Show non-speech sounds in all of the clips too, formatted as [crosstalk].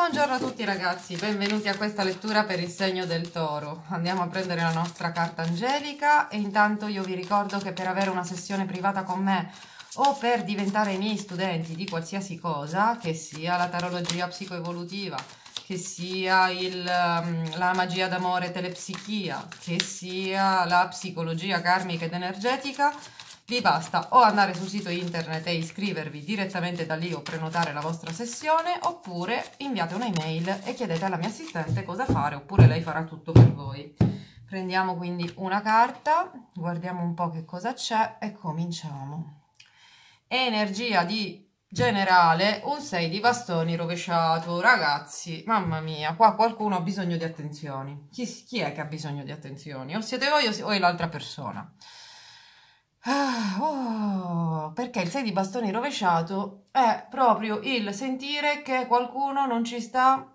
Buongiorno a tutti ragazzi, benvenuti a questa lettura per il segno del toro. Andiamo a prendere la nostra carta angelica e intanto io vi ricordo che per avere una sessione privata con me o per diventare miei studenti di qualsiasi cosa, che sia la tarologia psicoevolutiva, che sia il, um, la magia d'amore telepsichia, che sia la psicologia karmica ed energetica, vi basta o andare sul sito internet e iscrivervi direttamente da lì o prenotare la vostra sessione oppure inviate un'email e chiedete alla mia assistente cosa fare oppure lei farà tutto per voi. Prendiamo quindi una carta, guardiamo un po' che cosa c'è e cominciamo. Energia di generale, un 6 di bastoni rovesciato. Ragazzi, mamma mia, qua qualcuno ha bisogno di attenzioni. Chi, chi è che ha bisogno di attenzioni? O siete voi o è l'altra persona. Ah, oh, perché il 6 di bastoni rovesciato è proprio il sentire che qualcuno non ci sta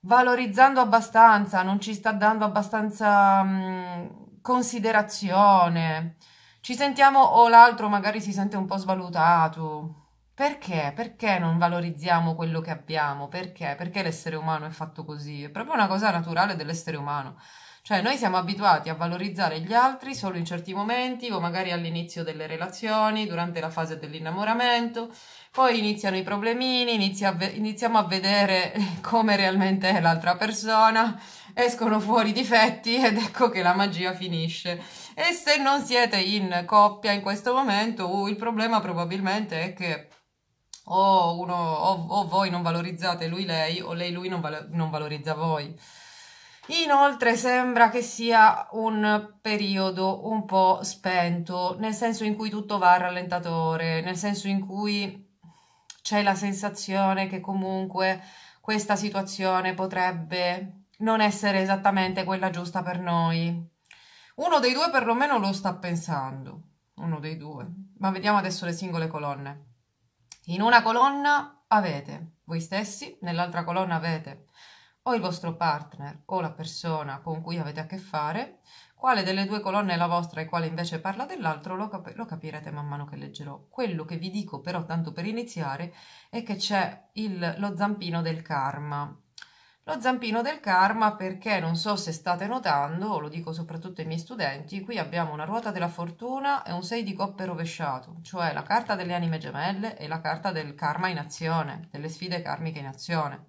valorizzando abbastanza, non ci sta dando abbastanza mh, considerazione. Ci sentiamo o l'altro magari si sente un po' svalutato. Perché? Perché non valorizziamo quello che abbiamo? Perché? Perché l'essere umano è fatto così? È proprio una cosa naturale dell'essere umano. Cioè noi siamo abituati a valorizzare gli altri solo in certi momenti o magari all'inizio delle relazioni, durante la fase dell'innamoramento, poi iniziano i problemini, inizia, iniziamo a vedere [laughs] come realmente è l'altra persona, escono fuori i difetti ed ecco che la magia finisce. E se non siete in coppia in questo momento, uh, il problema probabilmente è che o, uno, o, o, voi non valorizzate lui lei o lei lui non, val non valorizza voi. Inoltre sembra che sia un periodo un po' spento, nel senso in cui tutto va a rallentatore, nel senso in cui c'è la sensazione che comunque questa situazione potrebbe non essere esattamente quella giusta per noi. Uno dei due perlomeno lo sta pensando, uno dei due. Ma vediamo adesso le singole colonne. In una colonna avete voi stessi, nell'altra colonna avete o il vostro partner o la persona con cui avete a che fare, quale delle due colonne è la vostra e quale invece parla dell'altro lo, cap- lo, capirete man mano che leggerò. Quello che vi dico però tanto per iniziare è che c'è lo zampino del karma. Lo zampino del karma perché non so se state notando, lo dico soprattutto ai miei studenti, qui abbiamo una ruota della fortuna e un 6 di coppe rovesciato, cioè la carta delle anime gemelle e la carta del karma in azione, delle sfide karmiche in azione.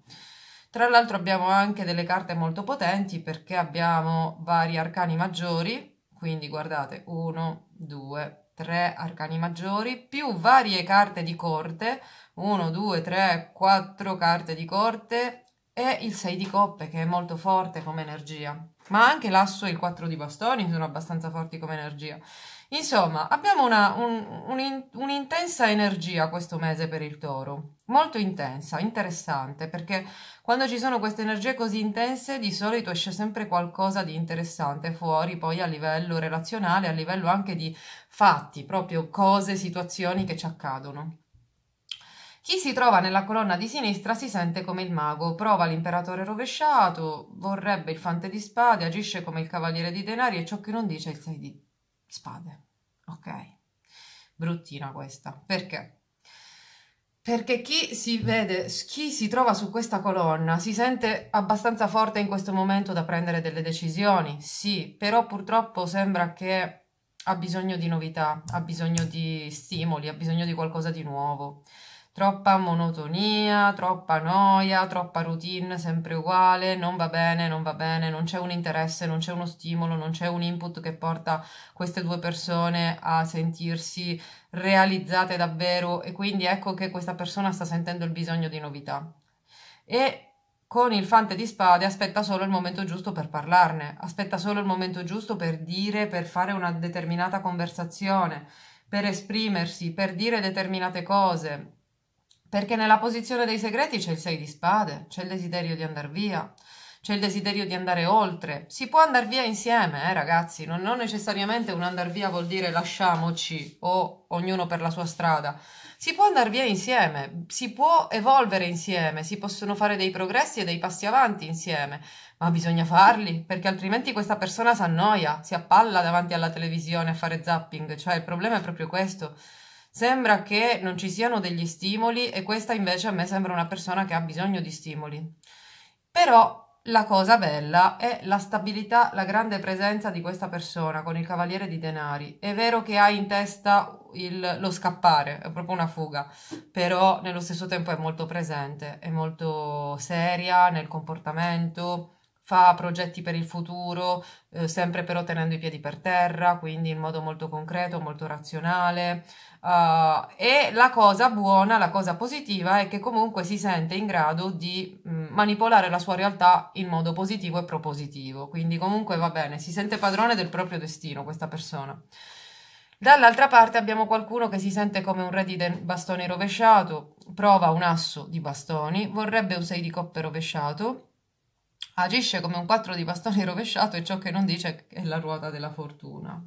Tra l'altro abbiamo anche delle carte molto potenti perché abbiamo vari arcani maggiori, quindi guardate 1, 2, 3 arcani maggiori, più varie carte di corte, 1, 2, 3, 4 carte di corte e il 6 di coppe che è molto forte come energia. Ma anche l'asso e il 4 di bastoni sono abbastanza forti come energia. Insomma, abbiamo un'intensa un, un energia questo mese per il toro, molto intensa, interessante, perché quando ci sono queste energie così intense di solito esce sempre qualcosa di interessante fuori, poi a livello relazionale, a livello anche di fatti, proprio cose, situazioni che ci accadono. Chi si trova nella colonna di sinistra si sente come il mago, prova l'imperatore rovesciato, vorrebbe il fante di spade, agisce come il cavaliere di denari e ciò che non dice è il sei di spade ok? Bruttina questa, perché? Perché chi si vede, chi si trova su questa colonna si sente abbastanza forte in questo momento da prendere delle decisioni, sì, però purtroppo sembra che ha bisogno di novità, ha bisogno di stimoli, ha bisogno di qualcosa di nuovo. Troppa monotonia, troppa noia, troppa routine sempre uguale, non va bene, non va bene, non c'è un interesse, non c'è uno stimolo, non c'è un input che porta queste due persone a sentirsi realizzate davvero e quindi ecco che questa persona sta sentendo il bisogno di novità. E con il fante di spade aspetta solo il momento giusto per parlarne, aspetta solo il momento giusto per dire, per fare una determinata conversazione, per esprimersi, per dire determinate cose. Perché nella posizione dei segreti c'è il sei di spade, c'è il desiderio di andare via, c'è il desiderio di andare oltre. Si può andare via insieme, eh, ragazzi. Non, non necessariamente un andare via vuol dire lasciamoci o ognuno per la sua strada. Si può andare via insieme, si può evolvere insieme, si possono fare dei progressi e dei passi avanti insieme, ma bisogna farli perché altrimenti questa persona si annoia, si appalla davanti alla televisione a fare zapping. Cioè, il problema è proprio questo. Sembra che non ci siano degli stimoli e questa invece a me sembra una persona che ha bisogno di stimoli. Però la cosa bella è la stabilità, la grande presenza di questa persona con il cavaliere di denari. È vero che ha in testa il, lo scappare, è proprio una fuga, però nello stesso tempo è molto presente, è molto seria nel comportamento, fa progetti per il futuro, eh, sempre però tenendo i piedi per terra, quindi in modo molto concreto, molto razionale. Uh, e la cosa buona, la cosa positiva è che comunque si sente in grado di mh, mm, manipolare la sua realtà in modo positivo e propositivo. Quindi comunque va bene, si sente padrone del proprio destino questa persona. Dall'altra parte abbiamo qualcuno che si sente come un re di bastoni rovesciato, prova un asso di bastoni, vorrebbe un 6 di coppe rovesciato, agisce come un 4 di bastoni [laughs] rovesciato e ciò che non dice è la ruota della fortuna.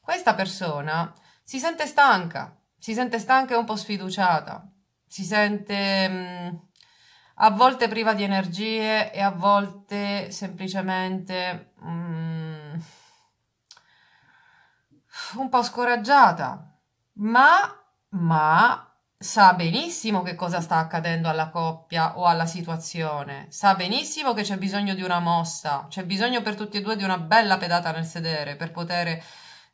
Questa persona si sente stanca, si sente stanca e un po' sfiduciata, si sente mh, mm, a volte priva di energie e a volte semplicemente mh, mm, un po' scoraggiata, ma, ma sa benissimo che cosa sta accadendo alla coppia o alla situazione, sa benissimo che c'è bisogno di una mossa, c'è bisogno per tutti e due di una bella pedata nel sedere per poter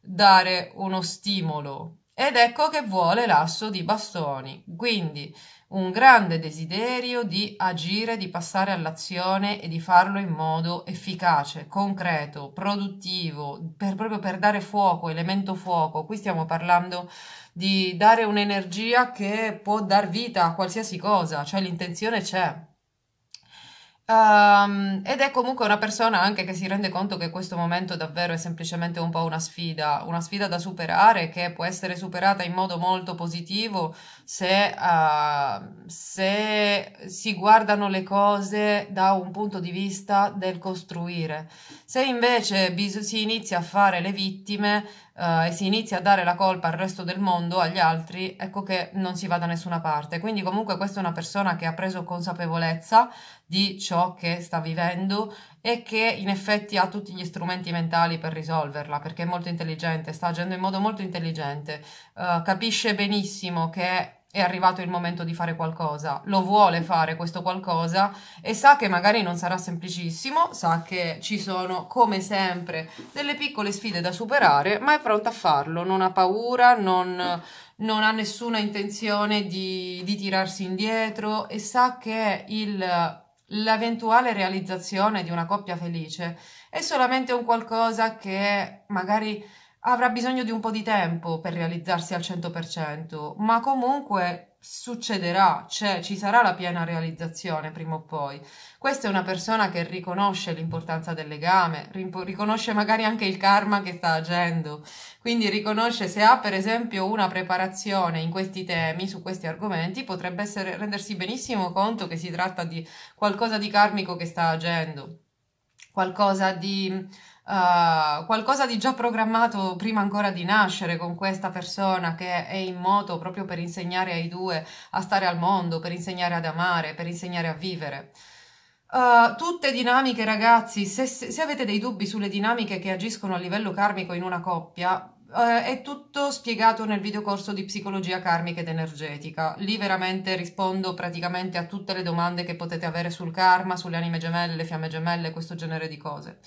dare uno stimolo. Ed ecco che vuole l'asso di bastoni. Quindi un grande desiderio di agire, di passare all'azione e di farlo in modo efficace, concreto, produttivo, per, proprio per dare fuoco, elemento fuoco. Qui stiamo parlando di dare un'energia che può dar vita a qualsiasi cosa, cioè l'intenzione c'è. Um, ed è comunque una persona anche che si rende conto che questo momento davvero è semplicemente un po' una sfida, una sfida da superare che può essere superata in modo molto positivo se, uh, se si guardano le cose da un punto di vista del costruire. Se invece si inizia a fare le vittime, eh, e si inizia a dare la colpa al resto del mondo, agli altri, ecco che non si va da nessuna parte. Quindi comunque questa è una persona che ha preso consapevolezza di ciò che sta vivendo e che in effetti ha tutti gli strumenti mentali per risolverla perché è molto intelligente, sta agendo in modo molto intelligente, eh, capisce benissimo che è arrivato il momento di fare qualcosa, lo vuole fare questo qualcosa e sa che magari non sarà semplicissimo, sa che ci sono come sempre delle piccole sfide da superare, ma è pronta a farlo, non ha paura, non, non ha nessuna intenzione di, di tirarsi indietro e sa che il l'eventuale realizzazione di una coppia felice è solamente un qualcosa che magari avrà bisogno di un po' di tempo per realizzarsi al 100%, ma comunque succederà, cioè ci sarà la piena realizzazione prima o poi. Questa è una persona che riconosce l'importanza del legame, riconosce magari anche il karma che sta agendo, quindi riconosce se ha per esempio una preparazione in questi temi, su questi argomenti, potrebbe essere, rendersi benissimo conto che si tratta di qualcosa di karmico che sta agendo, qualcosa di uh, qualcosa di già programmato prima ancora di nascere con questa persona che è in moto proprio per insegnare ai due a stare al mondo, per insegnare ad amare, per insegnare a vivere. Uh, tutte dinamiche, ragazzi, se, se, avete dei dubbi sulle dinamiche che agiscono a livello karmico in una coppia, uh, è tutto spiegato nel videocorso di psicologia karmica ed energetica. Lì veramente rispondo praticamente a tutte le domande che potete avere sul karma, sulle anime gemelle, le fiamme gemelle, questo genere di cose.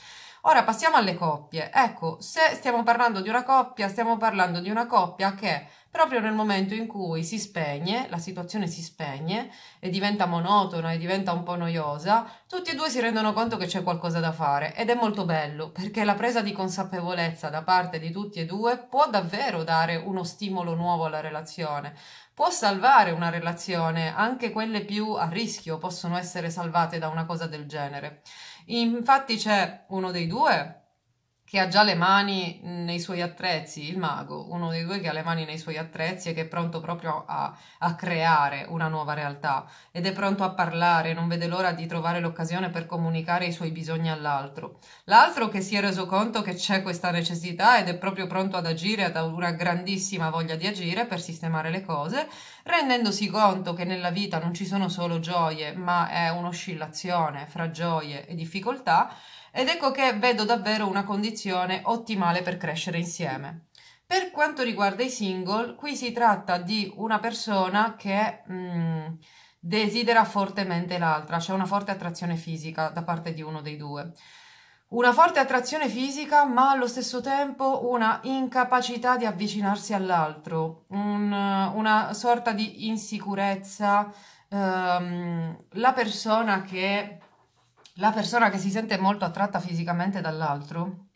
Ora passiamo alle coppie. Ecco, se stiamo parlando di una coppia, stiamo parlando di una coppia che proprio nel momento in cui si spegne, la situazione si spegne e diventa monotona e diventa un po' noiosa, tutti e due si rendono conto che c'è qualcosa da fare ed è molto bello perché la presa di consapevolezza da parte di tutti e due può davvero dare uno stimolo nuovo alla relazione. Può salvare una relazione, anche quelle più a rischio possono essere salvate da una cosa del genere. Infatti c'è uno dei due che ha già le mani nei suoi attrezzi, il mago, uno dei due che ha le mani nei suoi attrezzi e che è pronto proprio a, a creare una nuova realtà ed è pronto a parlare, non vede l'ora di trovare l'occasione per comunicare i suoi bisogni all'altro. L'altro che si è reso conto che c'è questa necessità ed è proprio pronto ad agire, ha una grandissima voglia di agire per sistemare le cose, rendendosi conto che nella vita non ci sono solo gioie, ma è un'oscillazione fra gioie e difficoltà, ed ecco che vedo davvero una condizione ottimale per crescere insieme. Per quanto riguarda i single, qui si tratta di una persona che mh, mm, desidera fortemente l'altra, c'è cioè una forte attrazione fisica da parte di uno dei due. Una forte attrazione fisica, ma allo stesso tempo una incapacità di avvicinarsi all'altro, un, una sorta di insicurezza. Um, la persona che la persona che si sente molto attratta fisicamente dall'altro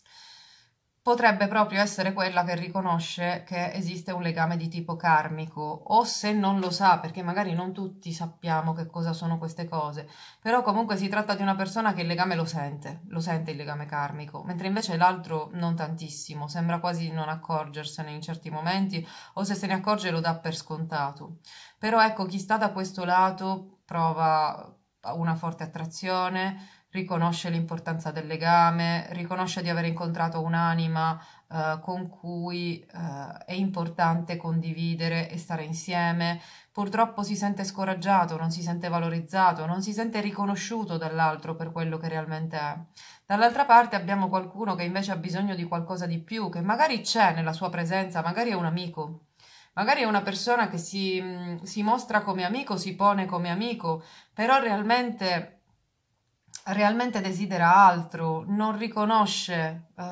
potrebbe proprio essere quella che riconosce che esiste un legame di tipo karmico o se non lo sa, perché magari non tutti sappiamo che cosa sono queste cose, però comunque si tratta di una persona che il legame lo sente, lo sente il legame karmico, mentre invece l'altro non tantissimo, sembra quasi non accorgersene in certi momenti o se se ne accorge lo dà per scontato. Però ecco, chi sta da questo lato prova una forte attrazione, riconosce l'importanza del legame, riconosce di aver incontrato un'anima eh, con cui eh, è importante condividere e stare insieme. Purtroppo si sente scoraggiato, non si sente valorizzato, non si sente riconosciuto dall'altro per quello che realmente è. Dall'altra parte abbiamo qualcuno che invece ha bisogno di qualcosa di più, che magari c'è nella sua presenza, magari è un amico Magari è una persona che si, si mostra come amico, si pone come amico, però realmente, realmente desidera altro, non riconosce, uh,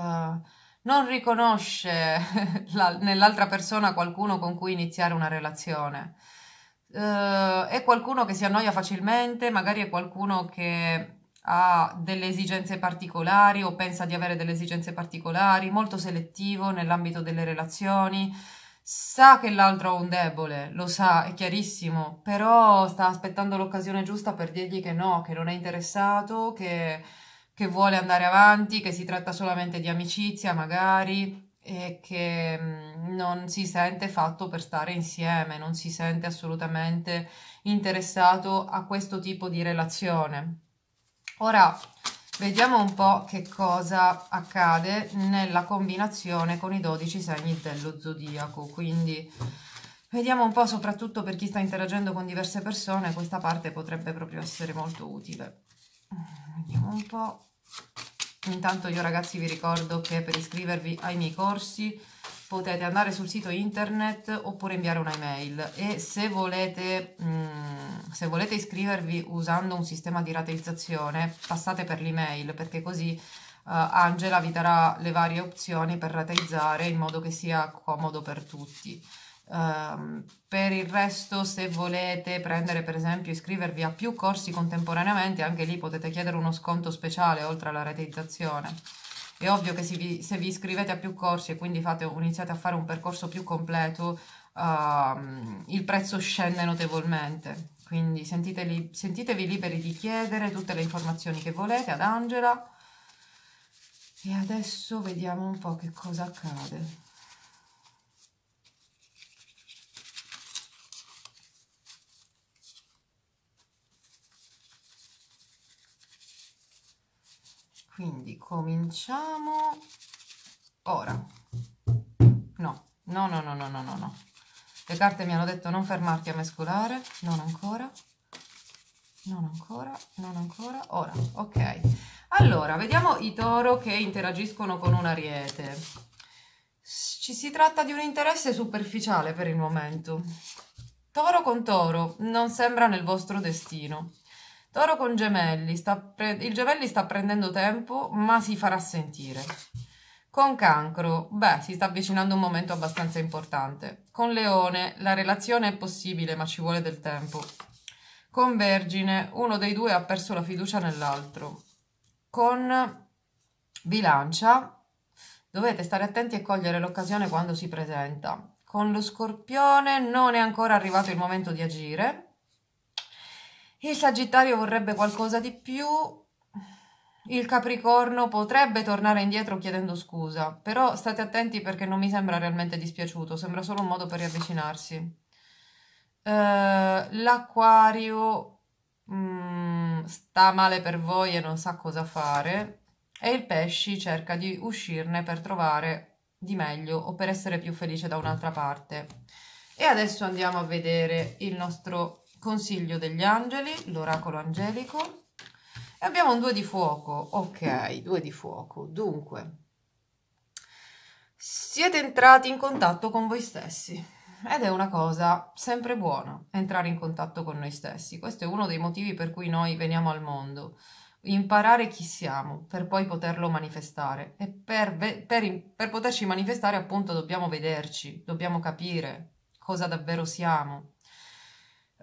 non riconosce [laughs] nell'altra persona qualcuno con cui iniziare una relazione. Uh, è qualcuno che si annoia facilmente, magari è qualcuno che ha delle esigenze particolari o pensa di avere delle esigenze particolari, molto selettivo nell'ambito delle relazioni. Sa che l'altro ha un debole, lo sa, è chiarissimo, però sta aspettando l'occasione giusta per dirgli che no, che non è interessato, che, che vuole andare avanti, che si tratta solamente di amicizia magari e che mm, non si sente fatto per stare insieme, non si sente assolutamente interessato a questo tipo di relazione. Ora, Vediamo un po' che cosa accade nella combinazione con i 12 segni dello zodiaco, quindi vediamo un po' soprattutto per chi sta interagendo con diverse persone, questa parte potrebbe proprio essere molto utile. Vediamo un po'. Intanto io ragazzi vi ricordo che per iscrivervi ai miei corsi potete andare sul sito internet oppure inviare un'email e se volete, mh, mm, se volete iscrivervi usando un sistema di rateizzazione passate per l'email perché così uh, Angela vi darà le varie opzioni per rateizzare in modo che sia comodo per tutti. Um, per il resto se volete prendere per esempio iscrivervi a più corsi contemporaneamente anche lì potete chiedere uno sconto speciale oltre alla rateizzazione è ovvio che se vi, se vi iscrivete a più corsi e quindi fate, iniziate a fare un percorso più completo, uh, il prezzo scende notevolmente. Quindi sentitevi liberi di chiedere tutte le informazioni che volete ad Angela. E adesso vediamo un po' che cosa accade. quindi cominciamo ora no no no no no no no le carte mi hanno detto non fermarti a mescolare non ancora non ancora non ancora ora ok allora vediamo i toro che interagiscono con un ariete ci si tratta di un interesse superficiale per il momento toro con toro non sembra nel vostro destino Toro con gemelli, pre... il gemelli sta prendendo tempo ma si farà sentire. Con cancro, beh, si sta avvicinando un momento abbastanza importante. Con leone, la relazione è possibile ma ci vuole del tempo. Con vergine, uno dei due ha perso la fiducia nell'altro. Con bilancia, dovete stare attenti e cogliere l'occasione quando si presenta. Con lo scorpione non è ancora arrivato il momento di agire il Sagittario vorrebbe qualcosa di più. Il Capricorno potrebbe tornare indietro chiedendo scusa, però state attenti perché non mi sembra realmente dispiaciuto, sembra solo un modo per riavvicinarsi. Uh, L'Aquario mm, sta male per voi e non sa cosa fare e il Pesci cerca di uscirne per trovare di meglio o per essere più felice da un'altra parte. E adesso andiamo a vedere il nostro consiglio degli angeli, l'oracolo angelico. E abbiamo un due di fuoco, ok, due di fuoco. Dunque, siete entrati in contatto con voi stessi ed è una cosa sempre buona, entrare in contatto con noi stessi. Questo è uno dei motivi per cui noi veniamo al mondo, imparare chi siamo per poi poterlo manifestare e per, per, per poterci manifestare appunto dobbiamo vederci, dobbiamo capire cosa davvero siamo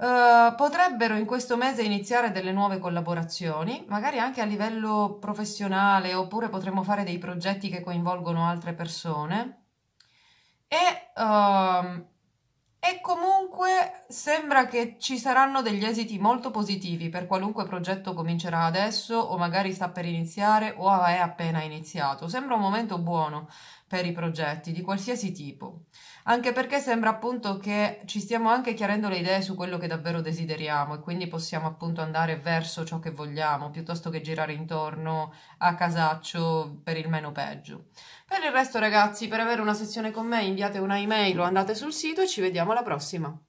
Uh, potrebbero in questo mese iniziare delle nuove collaborazioni, magari anche a livello professionale, oppure potremmo fare dei progetti che coinvolgono altre persone. E, uh, e comunque sembra che ci saranno degli esiti molto positivi per qualunque progetto comincerà adesso o magari sta per iniziare o è appena iniziato. Sembra un momento buono per i progetti di qualsiasi tipo, anche perché sembra appunto che ci stiamo anche chiarendo le idee su quello che davvero desideriamo e quindi possiamo appunto andare verso ciò che vogliamo piuttosto che girare intorno a casaccio per il meno peggio. Per il resto ragazzi, per avere una sessione con me inviate una email o andate sul sito e ci vediamo alla prossima.